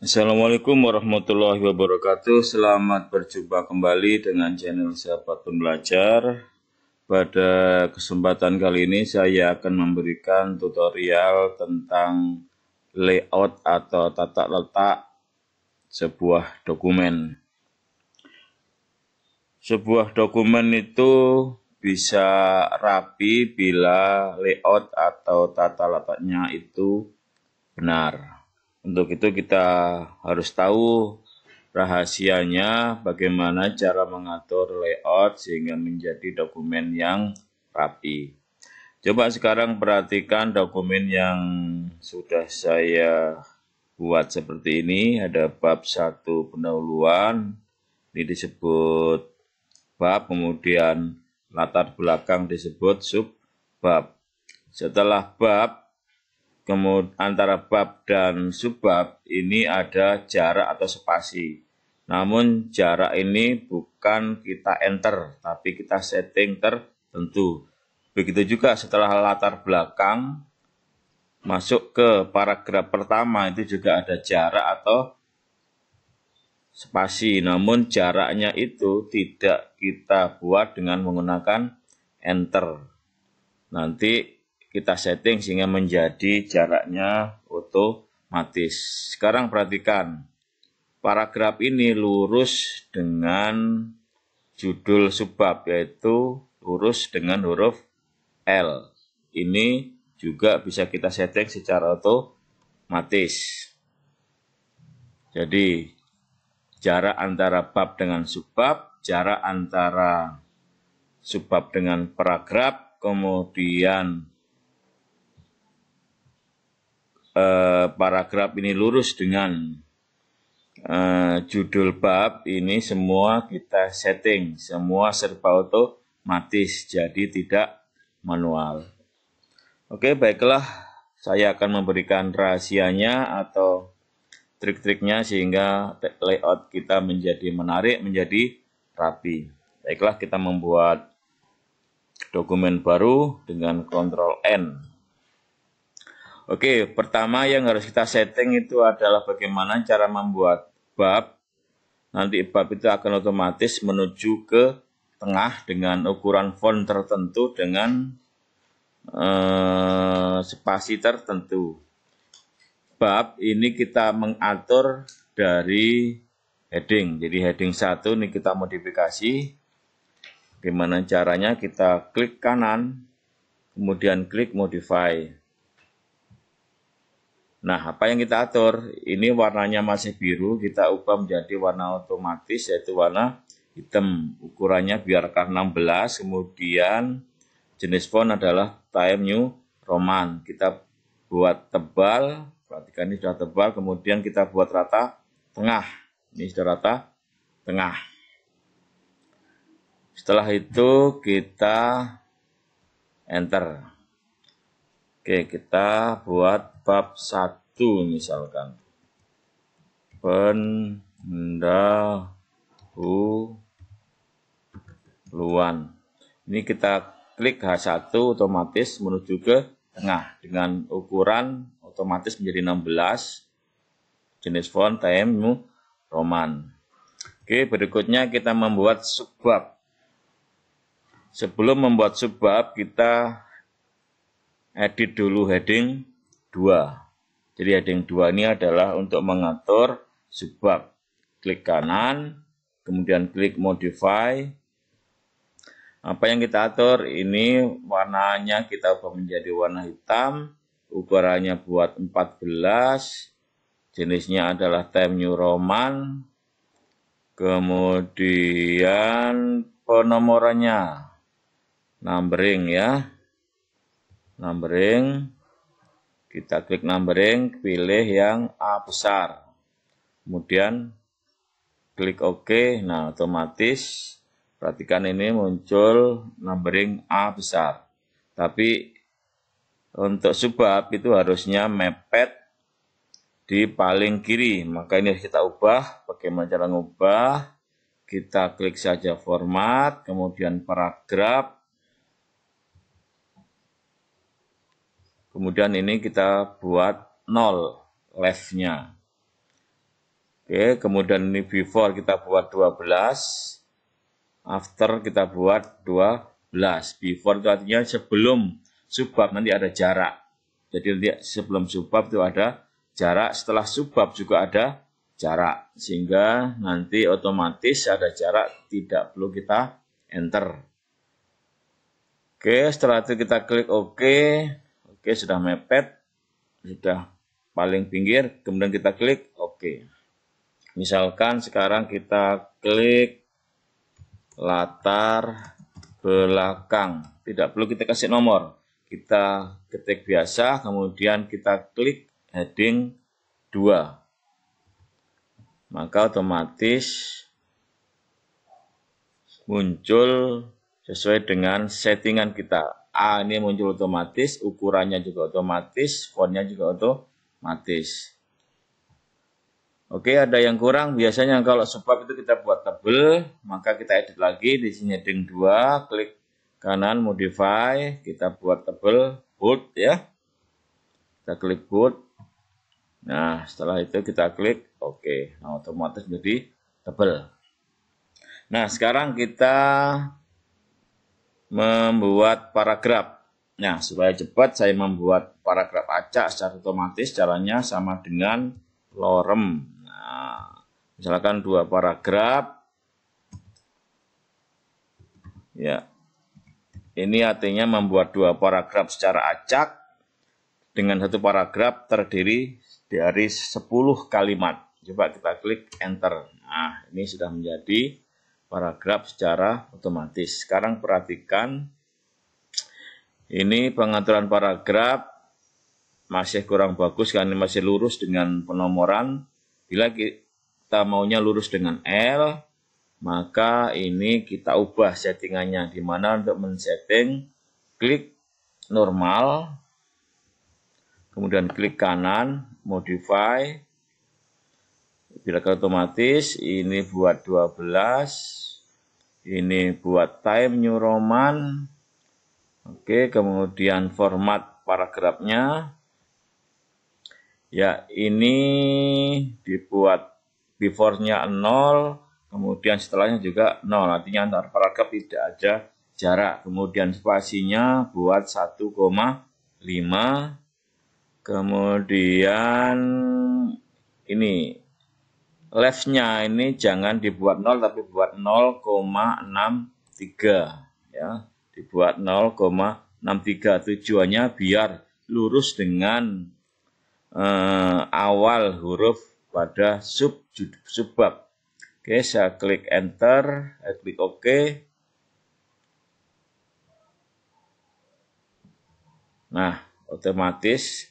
Assalamualaikum warahmatullahi wabarakatuh. Selamat berjumpa kembali dengan channel Sahabat Belajar. Pada kesempatan kali ini saya akan memberikan tutorial tentang layout atau tata letak sebuah dokumen. Sebuah dokumen itu bisa rapi bila layout atau tata letaknya itu benar. Untuk itu kita harus tahu rahasianya bagaimana cara mengatur layout sehingga menjadi dokumen yang rapi. Coba sekarang perhatikan dokumen yang sudah saya buat seperti ini. Ada bab 1 pendahuluan, ini disebut bab, kemudian latar belakang disebut subbab. Setelah bab, kemudian antara bab dan subbab ini ada jarak atau spasi. Namun jarak ini bukan kita enter, tapi kita setting tertentu. Begitu juga setelah latar belakang masuk ke paragraf pertama itu juga ada jarak atau spasi. Namun jaraknya itu tidak kita buat dengan menggunakan enter. Nanti kita setting sehingga menjadi jaraknya otomatis. Sekarang perhatikan, paragraf ini lurus dengan judul subbab, yaitu lurus dengan huruf L. Ini juga bisa kita setting secara otomatis. Jadi, jarak antara bab dengan subbab, jarak antara subbab dengan paragraf, kemudian eh, paragraf ini lurus dengan eh, judul bab ini semua kita setting, semua serba otomatis, jadi tidak manual. Oke, baiklah, saya akan memberikan rahasianya atau trik-triknya sehingga layout kita menjadi menarik, menjadi rapi. Baiklah, kita membuat dokumen baru dengan kontrol N. Oke, pertama yang harus kita setting itu adalah bagaimana cara membuat bab. Nanti bab itu akan otomatis menuju ke tengah dengan ukuran font tertentu dengan eh, spasi tertentu. Bab ini kita mengatur dari heading. Jadi heading 1 ini kita modifikasi. Bagaimana caranya? Kita klik kanan, kemudian klik modify. Nah, apa yang kita atur? Ini warnanya masih biru, kita ubah menjadi warna otomatis, yaitu warna hitam. Ukurannya biarkan 16, kemudian jenis font adalah Time New Roman. Kita buat tebal, perhatikan ini sudah tebal, kemudian kita buat rata tengah. Ini sudah rata tengah. Setelah itu kita enter. Oke, kita buat bab satu misalkan. Pendahuluan. Ini kita klik H1 otomatis menuju ke tengah dengan ukuran otomatis menjadi 16 jenis font TM Roman. Oke, berikutnya kita membuat subbab. Sebelum membuat subbab, kita edit dulu heading 2. Jadi heading 2 ini adalah untuk mengatur subbab. Klik kanan, kemudian klik modify. Apa yang kita atur ini warnanya kita ubah menjadi warna hitam, ukurannya buat 14, jenisnya adalah Time New Roman, kemudian penomorannya, numbering ya, numbering kita klik numbering pilih yang A besar kemudian klik OK nah otomatis perhatikan ini muncul numbering A besar tapi untuk sebab itu harusnya mepet di paling kiri maka ini kita ubah bagaimana cara ngubah kita klik saja format kemudian paragraf Kemudian ini kita buat 0 leftnya. Oke, kemudian ini before kita buat 12, after kita buat 12. Before itu artinya sebelum subbab nanti ada jarak. Jadi sebelum subbab itu ada jarak, setelah subbab juga ada jarak. Sehingga nanti otomatis ada jarak tidak perlu kita enter. Oke, setelah itu kita klik OK. Oke, sudah mepet, sudah paling pinggir, kemudian kita klik oke. Misalkan sekarang kita klik latar belakang. Tidak perlu kita kasih nomor. Kita ketik biasa, kemudian kita klik heading 2. Maka otomatis muncul sesuai dengan settingan kita. A ini muncul otomatis, ukurannya juga otomatis, fontnya juga otomatis. Oke, ada yang kurang. Biasanya kalau sebab itu kita buat tebel, maka kita edit lagi di sini ding 2, klik kanan modify, kita buat tebel, bold ya. Kita klik bold. Nah, setelah itu kita klik oke. Okay. Nah, otomatis jadi tebel. Nah, sekarang kita membuat paragraf. Nah, supaya cepat saya membuat paragraf acak secara otomatis caranya sama dengan lorem. Nah, misalkan dua paragraf. Ya. Ini artinya membuat dua paragraf secara acak dengan satu paragraf terdiri dari 10 kalimat. Coba kita klik enter. Nah, ini sudah menjadi paragraf secara otomatis. Sekarang perhatikan, ini pengaturan paragraf masih kurang bagus karena masih lurus dengan penomoran. Bila kita maunya lurus dengan L, maka ini kita ubah settingannya. Di mana untuk men-setting, klik normal, kemudian klik kanan, modify, bila otomatis ini buat 12 ini buat time new roman oke kemudian format paragrafnya ya ini dibuat before-nya 0 kemudian setelahnya juga 0 artinya antar paragraf tidak ada jarak kemudian spasinya buat 1,5 kemudian ini leftnya ini jangan dibuat 0 tapi buat 0,63 ya dibuat 0,63 tujuannya biar lurus dengan eh, awal huruf pada sub subbab oke saya klik enter saya klik ok nah otomatis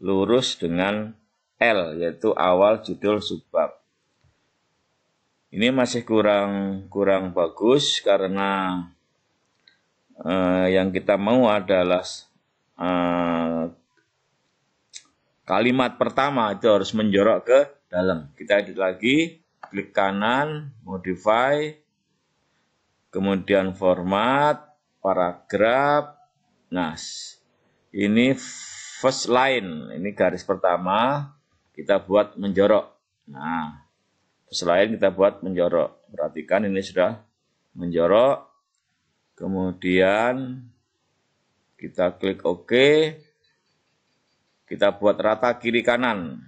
lurus dengan L yaitu awal judul subbab. Ini masih kurang kurang bagus karena eh, yang kita mau adalah eh, kalimat pertama itu harus menjorok ke dalam. Kita edit lagi, klik kanan, modify, kemudian format, paragraf. nas. ini first line, ini garis pertama, kita buat menjorok. Nah, selain kita buat menjorok. Perhatikan ini sudah menjorok. Kemudian kita klik OK. Kita buat rata kiri kanan.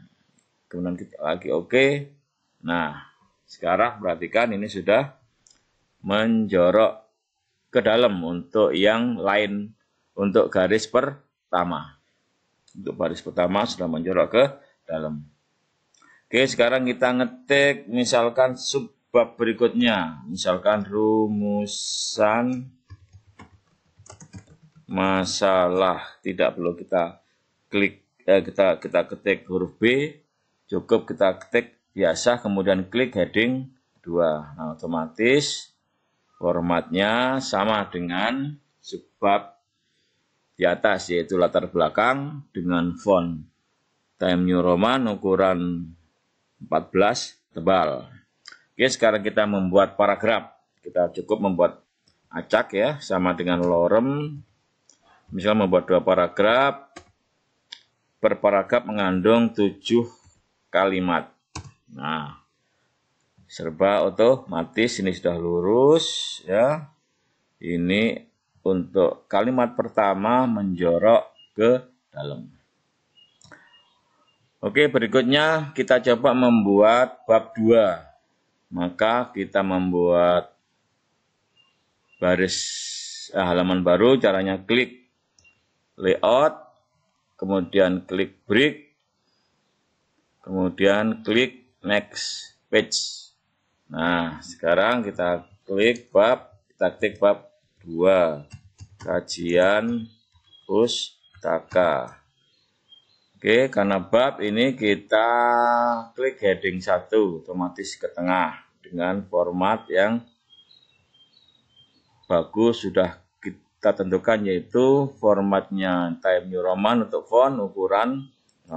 Kemudian kita lagi OK. Nah, sekarang perhatikan ini sudah menjorok ke dalam untuk yang lain untuk garis pertama. Untuk garis pertama sudah menjorok ke dalam. Oke, sekarang kita ngetik misalkan subbab berikutnya. Misalkan rumusan masalah. Tidak perlu kita klik eh, kita kita ketik huruf B, cukup kita ketik biasa kemudian klik heading 2. Nah, otomatis formatnya sama dengan sebab di atas yaitu latar belakang dengan font Time New Roman ukuran 14 tebal. Oke, sekarang kita membuat paragraf. Kita cukup membuat acak ya, sama dengan lorem. Misal membuat dua paragraf. Per paragraf mengandung 7 kalimat. Nah, serba otomatis ini sudah lurus ya. Ini untuk kalimat pertama menjorok ke dalam. Oke, berikutnya kita coba membuat bab 2. Maka kita membuat baris eh, halaman baru, caranya klik layout, kemudian klik break, kemudian klik next page. Nah, sekarang kita klik bab, kita klik bab 2, kajian pustaka. Oke, karena bab ini kita klik heading 1 otomatis ke tengah dengan format yang bagus sudah kita tentukan yaitu formatnya Time New Roman untuk font ukuran 16.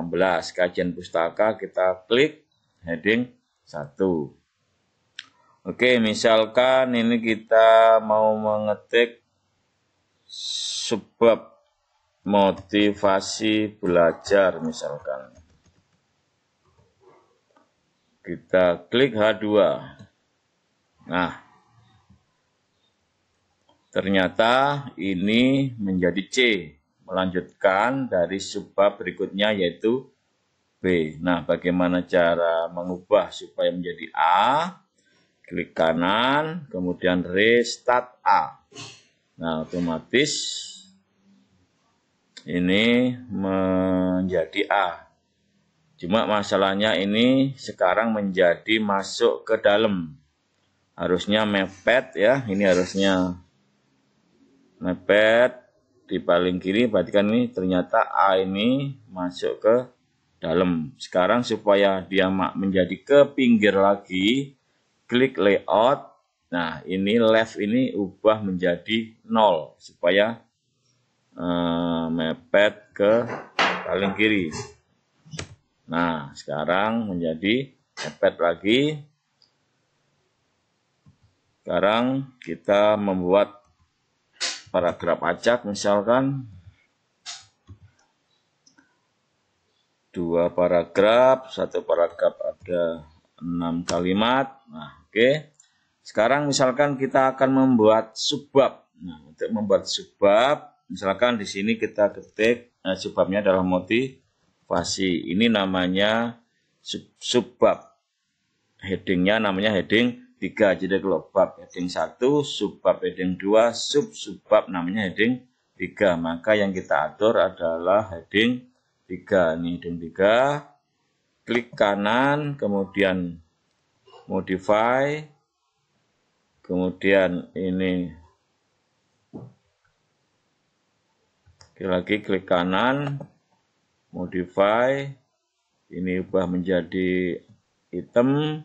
Kajian pustaka kita klik heading 1. Oke, misalkan ini kita mau mengetik sebab motivasi belajar misalkan. Kita klik H2. Nah, ternyata ini menjadi C. Melanjutkan dari subbab berikutnya yaitu B. Nah, bagaimana cara mengubah supaya menjadi A? Klik kanan, kemudian restart A. Nah, otomatis ini menjadi A. Cuma masalahnya ini sekarang menjadi masuk ke dalam. Harusnya mepet ya, ini harusnya mepet di paling kiri Berarti kan ini ternyata A ini masuk ke dalam. Sekarang supaya dia menjadi ke pinggir lagi, klik layout. Nah, ini left ini ubah menjadi nol supaya Eh, mepet ke paling kiri. Nah, sekarang menjadi mepet lagi. Sekarang kita membuat paragraf acak misalkan dua paragraf, satu paragraf ada enam kalimat. Nah, oke. Okay. Sekarang misalkan kita akan membuat subbab. Nah, untuk membuat subbab Misalkan di sini kita ketik nah, sebabnya adalah motivasi. Ini namanya sub subbab. Headingnya namanya heading 3. Jadi kalau bab heading 1, subbab heading 2, sub subbab namanya heading 3. Maka yang kita atur adalah heading 3. Ini heading 3. Klik kanan, kemudian modify, kemudian ini lagi klik kanan, modify, ini ubah menjadi item,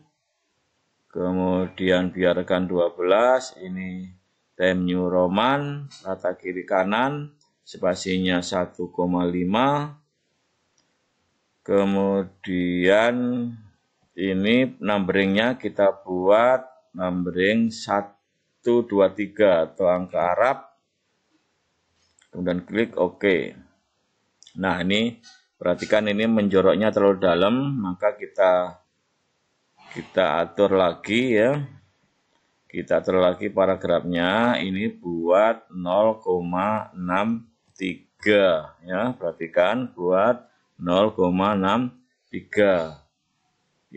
kemudian biarkan 12, ini time new roman, rata kiri kanan, spasinya 1,5, kemudian ini numberingnya kita buat numbering 123 atau angka Arab kemudian klik OK. Nah ini perhatikan ini menjoroknya terlalu dalam, maka kita kita atur lagi ya, kita atur lagi paragrafnya. Ini buat 0,63 ya, perhatikan buat 0,63.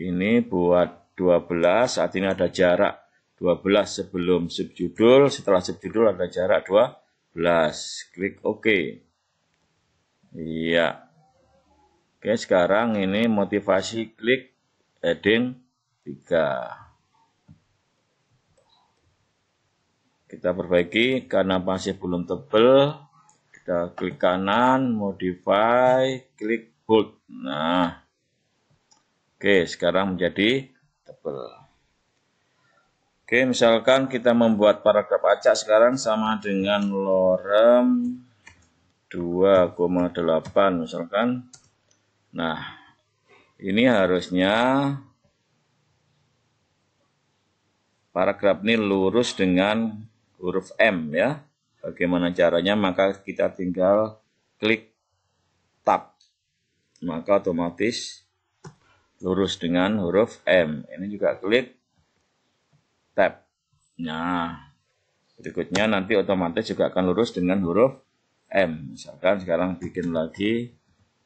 Ini buat 12, artinya ada jarak 12 sebelum subjudul, setelah subjudul ada jarak 2 Klik OK. Iya. Oke, sekarang ini motivasi klik heading 3. Kita perbaiki karena masih belum tebal. Kita klik kanan, modify, klik bold. Nah. Oke, sekarang menjadi tebal. Oke, misalkan kita membuat paragraf acak sekarang sama dengan lorem 2,8 misalkan. Nah, ini harusnya paragraf ini lurus dengan huruf M ya. Bagaimana caranya? Maka kita tinggal klik tab. Maka otomatis lurus dengan huruf M. Ini juga klik tab. Nah, berikutnya nanti otomatis juga akan lurus dengan huruf M. Misalkan sekarang bikin lagi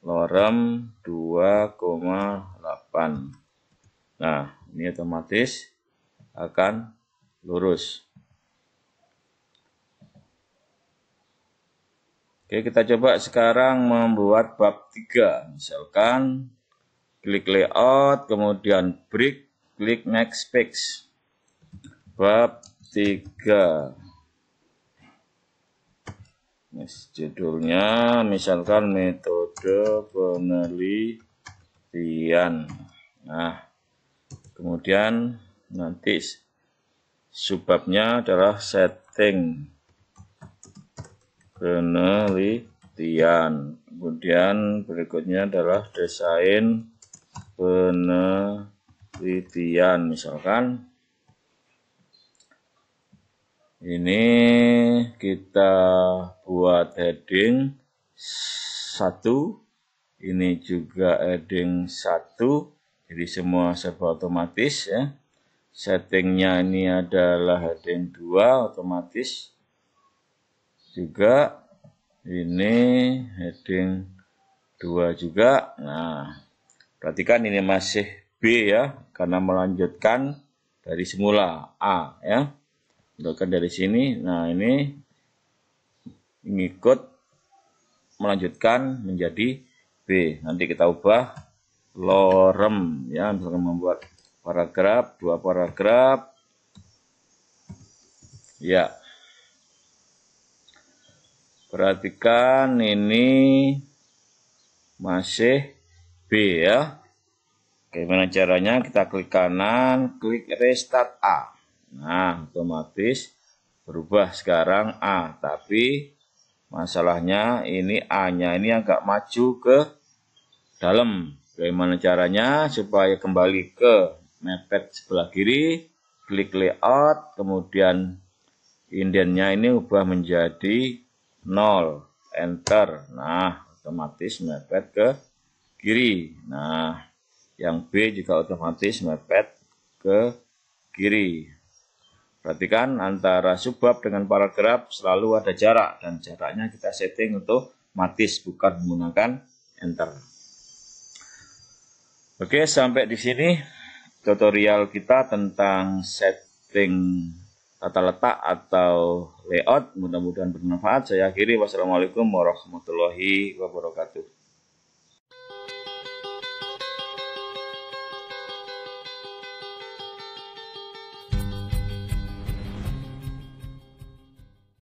lorem 2,8. Nah, ini otomatis akan lurus. Oke, kita coba sekarang membuat bab 3. Misalkan klik layout, kemudian break, klik next page bab 3 Mis, judulnya misalkan metode penelitian. Nah, kemudian nanti subbabnya adalah setting penelitian. Kemudian berikutnya adalah desain penelitian misalkan ini kita buat heading 1. Ini juga heading 1. Jadi semua serba otomatis ya. Settingnya ini adalah heading 2 otomatis. Juga ini heading 2 juga. Nah, perhatikan ini masih B ya karena melanjutkan dari semula A ya. Misalkan dari sini, nah ini mengikut melanjutkan menjadi B. Nanti kita ubah lorem ya, misalkan membuat paragraf, dua paragraf. Ya. Perhatikan ini masih B ya. mana caranya? Kita klik kanan, klik restart A. Nah, otomatis berubah sekarang A. Tapi masalahnya ini A-nya ini agak maju ke dalam. Bagaimana caranya supaya kembali ke mepet sebelah kiri, klik layout, kemudian indennya ini ubah menjadi 0, enter. Nah, otomatis mepet ke kiri. Nah, yang B juga otomatis mepet ke kiri. Perhatikan antara subbab dengan paragraf selalu ada jarak dan jaraknya kita setting untuk matis bukan menggunakan enter. Oke, sampai di sini tutorial kita tentang setting tata letak atau layout. Mudah-mudahan bermanfaat. Saya akhiri. Wassalamualaikum warahmatullahi wabarakatuh.